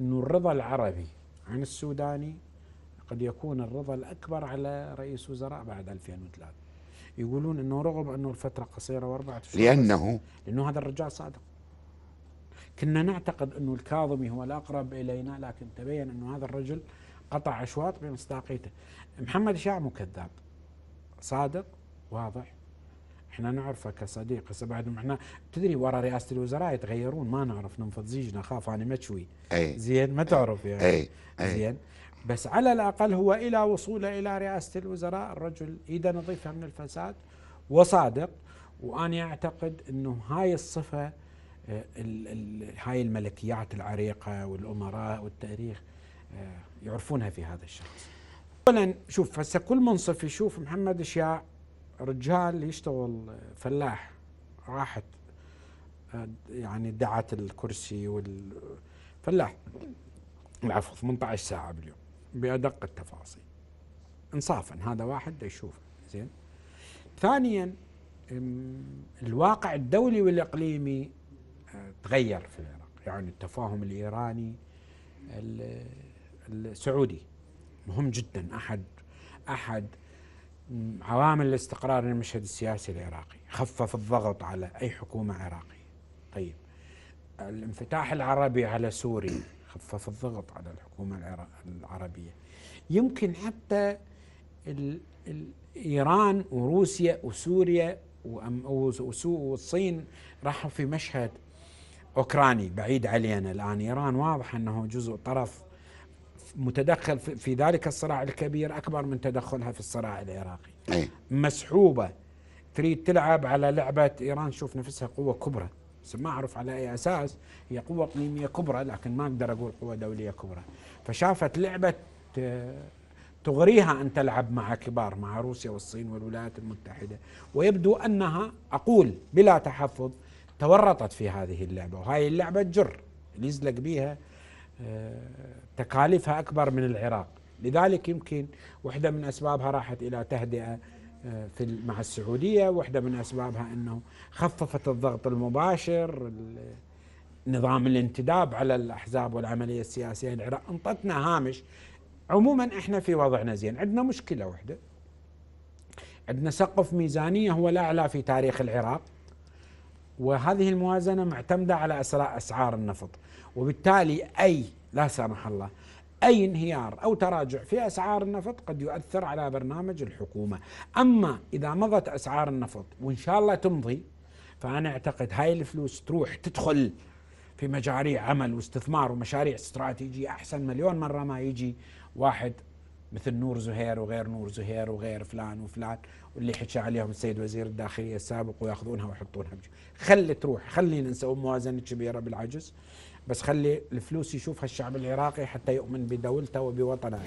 أن الرضا العربي عن السوداني قد يكون الرضا الأكبر على رئيس وزراء بعد 2003 يقولون أنه رغم أنه الفترة قصيرة وأربعة أشهر لأنه لأنه هذا الرجال صادق كنا نعتقد أنه الكاظمي هو الأقرب إلينا لكن تبين أنه هذا الرجل قطع أشواط بمصداقيته محمد شاع مكذاب صادق واضح احنا نعرفه كصديق هسه بعد احنا تدري ورا رئاسه الوزراء يتغيرون ما نعرف ننفض زيجنا خاف انا مشوي اي زين ما تعرف يعني اي, أي. زين بس على الاقل هو الى وصوله الى رئاسه الوزراء الرجل ايده نظيفه من الفساد وصادق وانا اعتقد انه هاي الصفه آه، هاي الملكيات العريقه والامراء والتاريخ آه، يعرفونها في هذا الشخص. اولا شوف هسه كل منصف يشوف محمد اشياء رجال يشتغل فلاح راحت آه، يعني دعت الكرسي والفلاح العفو 18 ساعة باليوم بأدق التفاصيل انصافا هذا واحد يشوف زين ثانيا الواقع الدولي والإقليمي آه، تغير في العراق يعني التفاهم الإيراني السعودي مهم جدا أحد أحد عوامل الاستقرار للمشهد السياسي العراقي خفف الضغط على أي حكومة عراقية طيب الانفتاح العربي على سوريا خفف الضغط على الحكومة العربية يمكن حتى إيران وروسيا وسوريا والصين راحوا في مشهد أوكراني بعيد علينا الآن إيران واضح أنه جزء طرف متدخل في ذلك الصراع الكبير اكبر من تدخلها في الصراع العراقي أي. مسحوبه تريد تلعب على لعبه ايران شوف نفسها قوه كبرى ما اعرف على اي اساس هي قوه اقليميه كبرى لكن ما اقدر اقول قوه دوليه كبرى فشافت لعبه آه، تغريها ان تلعب مع كبار مع روسيا والصين والولايات المتحده ويبدو انها اقول بلا تحفظ تورطت في هذه اللعبه وهي اللعبه تجر اللي يزلق بيها آه، تكاليفها أكبر من العراق لذلك يمكن واحدة من أسبابها راحت إلى تهدئة آه، في مع السعودية واحدة من أسبابها أنه خففت الضغط المباشر نظام الانتداب على الأحزاب والعملية السياسية يعني العراق انطتنا هامش عموما احنا في وضعنا زين عندنا مشكلة واحدة عندنا سقف ميزانية هو الأعلى في تاريخ العراق وهذه الموازنة معتمدة على أسعار النفط وبالتالي أي لا سمح الله أي انهيار أو تراجع في أسعار النفط قد يؤثر على برنامج الحكومة أما إذا مضت أسعار النفط وإن شاء الله تمضي فأنا أعتقد هاي الفلوس تروح تدخل في مشاريع عمل واستثمار ومشاريع استراتيجية أحسن مليون مرة ما يجي واحد مثل نور زهير وغير نور زهير وغير فلان وفلان واللي حكى عليهم السيد وزير الداخلية السابق وياخذونها ويحطونها بجو خلي تروح خلينا نسوي موازنة كبيرة بالعجز بس خلي الفلوس يشوفها الشعب العراقي حتى يؤمن بدولته وبوطنه